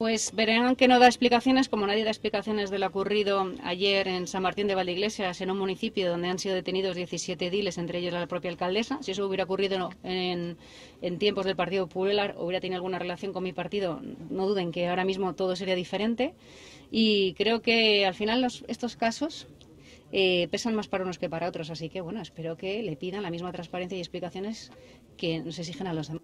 Pues verán que no da explicaciones, como nadie da explicaciones de lo ocurrido ayer en San Martín de Valdeiglesias, en un municipio donde han sido detenidos 17 diles, entre ellos la propia alcaldesa. Si eso hubiera ocurrido en, tiempos del Partido Popular, hubiera tenido alguna relación con mi partido, no duden que ahora mismo todo sería diferente. Y creo que al final los, estos casos eh, pesan más para unos que para otros. Así que, bueno, espero que le pidan la misma transparencia y explicaciones que nos exigen a los demás.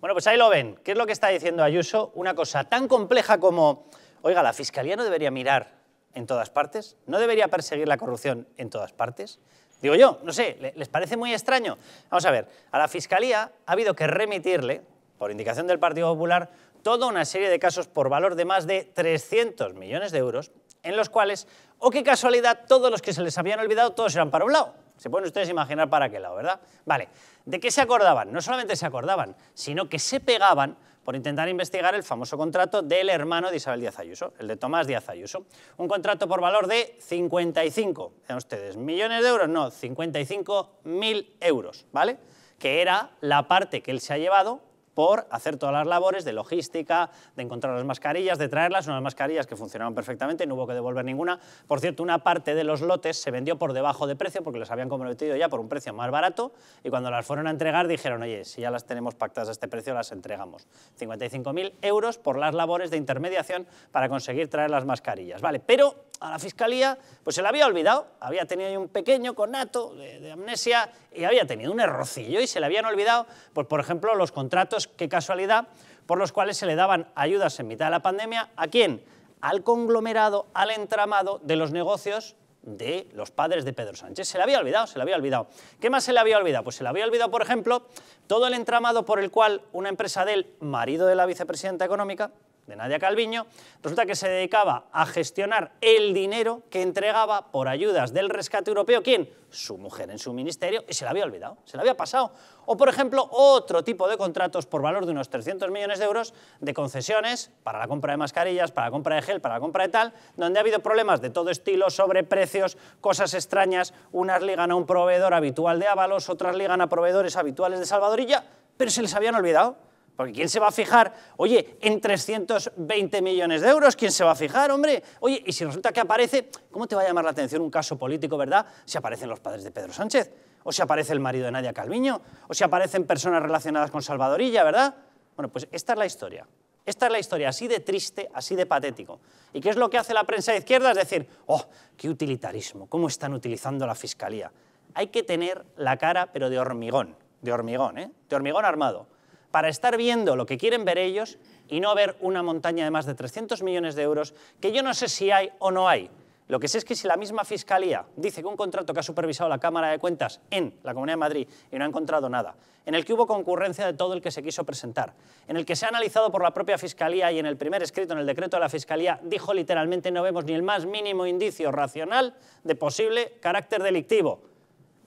Bueno, pues ahí lo ven. ¿Qué es lo que está diciendo Ayuso? Una cosa tan compleja como, oiga, la Fiscalía no debería mirar en todas partes, no debería perseguir la corrupción en todas partes. Digo yo, no sé, ¿les parece muy extraño? Vamos a ver, a la Fiscalía ha habido que remitirle, por indicación del Partido Popular, toda una serie de casos por valor de más de 300 millones de euros, en los cuales, o oh, qué casualidad, todos los que se les habían olvidado, todos eran para un lado. Se pueden ustedes imaginar para qué lado, ¿verdad? Vale, ¿de qué se acordaban? No solamente se acordaban, sino que se pegaban por intentar investigar el famoso contrato del hermano de Isabel Díaz Ayuso, el de Tomás Díaz Ayuso. Un contrato por valor de 55, ustedes, millones de euros? No, 55.000 euros, ¿vale? Que era la parte que él se ha llevado por hacer todas las labores de logística, de encontrar las mascarillas, de traerlas, unas mascarillas que funcionaban perfectamente, no hubo que devolver ninguna. Por cierto, una parte de los lotes se vendió por debajo de precio porque las habían comprometido ya por un precio más barato y cuando las fueron a entregar dijeron, oye, si ya las tenemos pactadas a este precio, las entregamos. 55.000 euros por las labores de intermediación para conseguir traer las mascarillas. Vale, pero a la Fiscalía pues se la había olvidado, había tenido un pequeño conato de, amnesia y había tenido un errocillo y se le habían olvidado, pues, por ejemplo, los contratos qué casualidad, por los cuales se le daban ayudas en mitad de la pandemia, ¿a quién? Al conglomerado, al entramado de los negocios de los padres de Pedro Sánchez. Se le había olvidado, se le había olvidado. ¿Qué más se le había olvidado? Pues se le había olvidado, por ejemplo, todo el entramado por el cual una empresa del marido de la vicepresidenta económica, de Nadia Calviño, resulta que se dedicaba a gestionar el dinero que entregaba por ayudas del rescate europeo. ¿Quién? Su mujer en su ministerio y se la había olvidado, se la había pasado. O, por ejemplo, otro tipo de contratos por valor de unos 300 millones de euros de concesiones para la compra de mascarillas, para la compra de gel, para la compra de tal, donde ha habido problemas de todo estilo sobre precios, cosas extrañas. Unas ligan a un proveedor habitual de ávalos otras ligan a proveedores habituales de Salvadorilla, pero se les habían olvidado porque ¿quién se va a fijar? Oye, en 320 millones de euros, ¿quién se va a fijar, hombre? Oye, y si resulta que aparece, ¿cómo te va a llamar la atención un caso político, verdad? Si aparecen los padres de Pedro Sánchez, o si aparece el marido de Nadia Calviño, o si aparecen personas relacionadas con Salvadorilla, ¿verdad? Bueno, pues esta es la historia. Esta es la historia, así de triste, así de patético. ¿Y qué es lo que hace la prensa de izquierda? Es decir, oh, qué utilitarismo, cómo están utilizando la fiscalía. Hay que tener la cara, pero de hormigón, de hormigón, ¿eh? De hormigón armado para estar viendo lo que quieren ver ellos y no ver una montaña de más de 300 millones de euros que yo no sé si hay o no hay. Lo que sé es que si la misma Fiscalía dice que un contrato que ha supervisado la Cámara de Cuentas en la Comunidad de Madrid y no ha encontrado nada, en el que hubo concurrencia de todo el que se quiso presentar, en el que se ha analizado por la propia Fiscalía y en el primer escrito, en el decreto de la Fiscalía, dijo literalmente no vemos ni el más mínimo indicio racional de posible carácter delictivo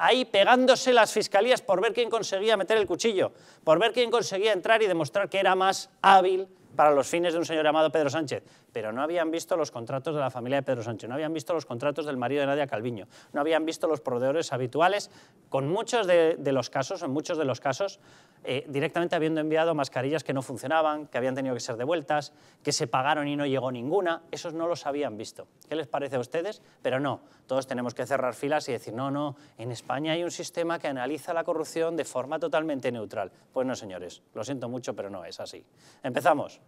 ahí pegándose las fiscalías por ver quién conseguía meter el cuchillo, por ver quién conseguía entrar y demostrar que era más hábil para los fines de un señor llamado Pedro Sánchez, pero no habían visto los contratos de la familia de Pedro Sánchez, no habían visto los contratos del marido de Nadia Calviño, no habían visto los proveedores habituales, con muchos de, los casos, en muchos de los casos, eh, directamente habiendo enviado mascarillas que no funcionaban, que habían tenido que ser devueltas, que se pagaron y no llegó ninguna, esos no los habían visto. ¿Qué les parece a ustedes? Pero no, todos tenemos que cerrar filas y decir, no, no, en España hay un sistema que analiza la corrupción de forma totalmente neutral. Pues no, señores, lo siento mucho, pero no es así. Empezamos.